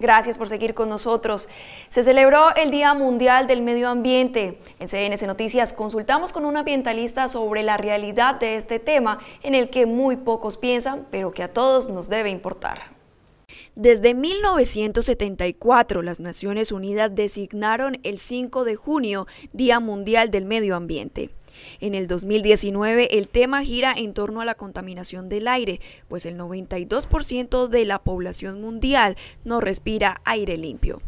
Gracias por seguir con nosotros. Se celebró el Día Mundial del Medio Ambiente. En CNC Noticias consultamos con un ambientalista sobre la realidad de este tema en el que muy pocos piensan, pero que a todos nos debe importar. Desde 1974 las Naciones Unidas designaron el 5 de junio Día Mundial del Medio Ambiente. En el 2019 el tema gira en torno a la contaminación del aire, pues el 92% de la población mundial no respira aire limpio.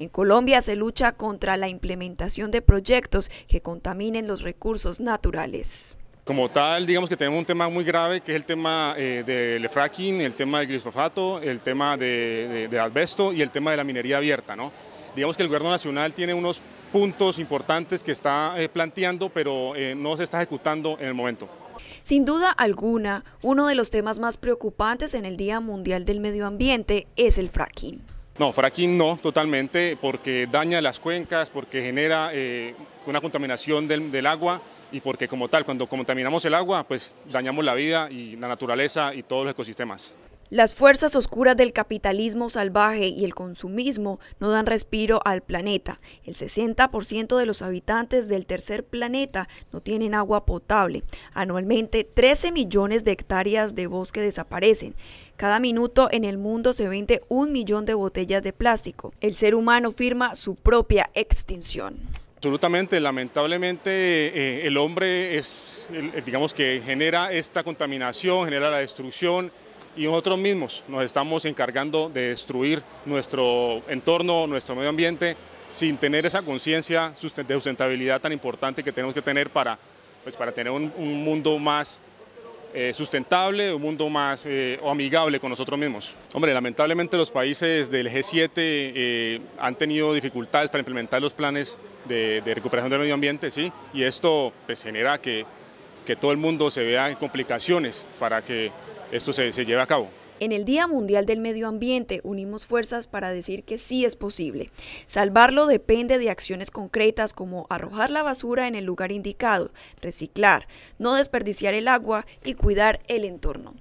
En Colombia se lucha contra la implementación de proyectos que contaminen los recursos naturales. Como tal, digamos que tenemos un tema muy grave, que es el tema eh, del fracking, el tema del glifosato, el tema de, albesto y el tema de la minería abierta. ¿no? Digamos que el gobierno nacional tiene unos puntos importantes que está eh, planteando, pero eh, no se está ejecutando en el momento. Sin duda alguna, uno de los temas más preocupantes en el Día Mundial del Medio Ambiente es el fracking. No, fracking no, totalmente, porque daña las cuencas, porque genera eh, una contaminación del, agua y porque como tal, cuando contaminamos el agua, pues dañamos la vida y la naturaleza y todos los ecosistemas. Las fuerzas oscuras del capitalismo salvaje y el consumismo no dan respiro al planeta. El 60% de los habitantes del tercer planeta no tienen agua potable. Anualmente 13 millones de hectáreas de bosque desaparecen. Cada minuto en el mundo se vende un millón de botellas de plástico. El ser humano firma su propia extinción. Absolutamente, lamentablemente eh, el hombre es, digamos que genera esta contaminación, genera la destrucción, y nosotros mismos nos estamos encargando de destruir nuestro entorno, nuestro medio ambiente, sin tener esa conciencia de sustentabilidad tan importante que tenemos que tener para, pues, para tener un, mundo más eh, sustentable, un mundo más eh, amigable con nosotros mismos. Hombre, lamentablemente los países del G7 eh, han tenido dificultades para implementar los planes de, recuperación del medio ambiente, ¿sí? y esto pues, genera que, que todo el mundo se vea en complicaciones para que esto se, se a cabo. En el Día Mundial del Medio Ambiente unimos fuerzas para decir que sí es posible. Salvarlo depende de acciones concretas como arrojar la basura en el lugar indicado, reciclar, no desperdiciar el agua y cuidar el entorno.